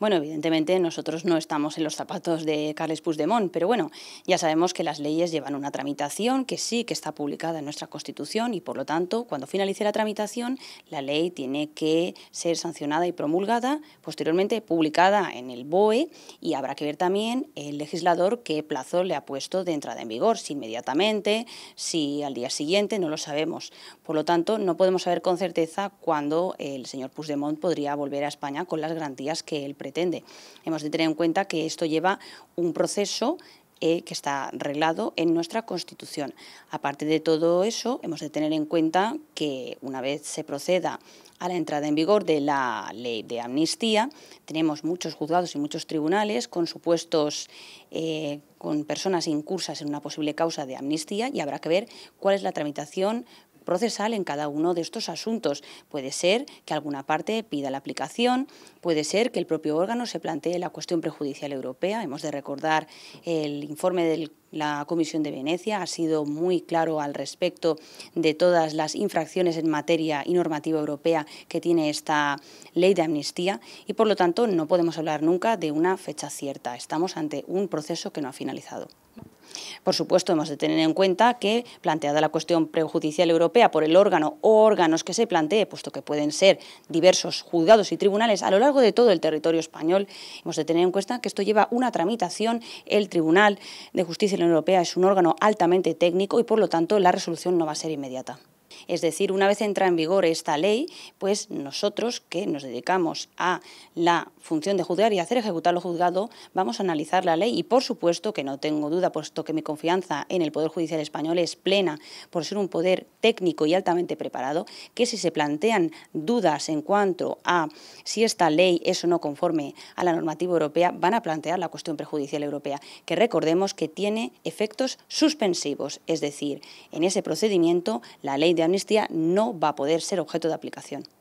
Bueno, evidentemente nosotros no estamos en los zapatos de Carles Puigdemont, pero bueno, ya sabemos que las leyes llevan una tramitación que sí que está publicada en nuestra Constitución y por lo tanto, cuando finalice la tramitación, la ley tiene que ser sancionada y promulgada, posteriormente publicada en el BOE y habrá que ver también el legislador qué plazo le ha puesto de entrada en vigor, si inmediatamente, si al día siguiente, no lo sabemos. Por lo tanto, no podemos saber con certeza cuándo el señor Puigdemont podría volver a España con las garantías que el presidente Hemos de tener en cuenta que esto lleva un proceso eh, que está reglado en nuestra Constitución. Aparte de todo eso, hemos de tener en cuenta que una vez se proceda a la entrada en vigor de la ley de amnistía, tenemos muchos juzgados y muchos tribunales con supuestos, eh, con personas incursas en una posible causa de amnistía y habrá que ver cuál es la tramitación procesal en cada uno de estos asuntos. Puede ser que alguna parte pida la aplicación, puede ser que el propio órgano se plantee la cuestión prejudicial europea. Hemos de recordar el informe de la Comisión de Venecia, ha sido muy claro al respecto de todas las infracciones en materia y normativa europea que tiene esta ley de amnistía y por lo tanto no podemos hablar nunca de una fecha cierta. Estamos ante un proceso que no ha finalizado. Por supuesto, hemos de tener en cuenta que, planteada la cuestión prejudicial europea por el órgano o órganos que se plantee, puesto que pueden ser diversos juzgados y tribunales a lo largo de todo el territorio español, hemos de tener en cuenta que esto lleva una tramitación. El Tribunal de Justicia de la Unión Europea es un órgano altamente técnico y, por lo tanto, la resolución no va a ser inmediata. Es decir, una vez entra en vigor esta ley, pues nosotros que nos dedicamos a la función de juzgar y hacer ejecutar lo juzgado, vamos a analizar la ley y por supuesto que no tengo duda, puesto que mi confianza en el Poder Judicial español es plena por ser un poder técnico y altamente preparado, que si se plantean dudas en cuanto a si esta ley es o no conforme a la normativa europea, van a plantear la cuestión prejudicial europea, que recordemos que tiene efectos suspensivos, es decir, en ese procedimiento la ley de no va a poder ser objeto de aplicación.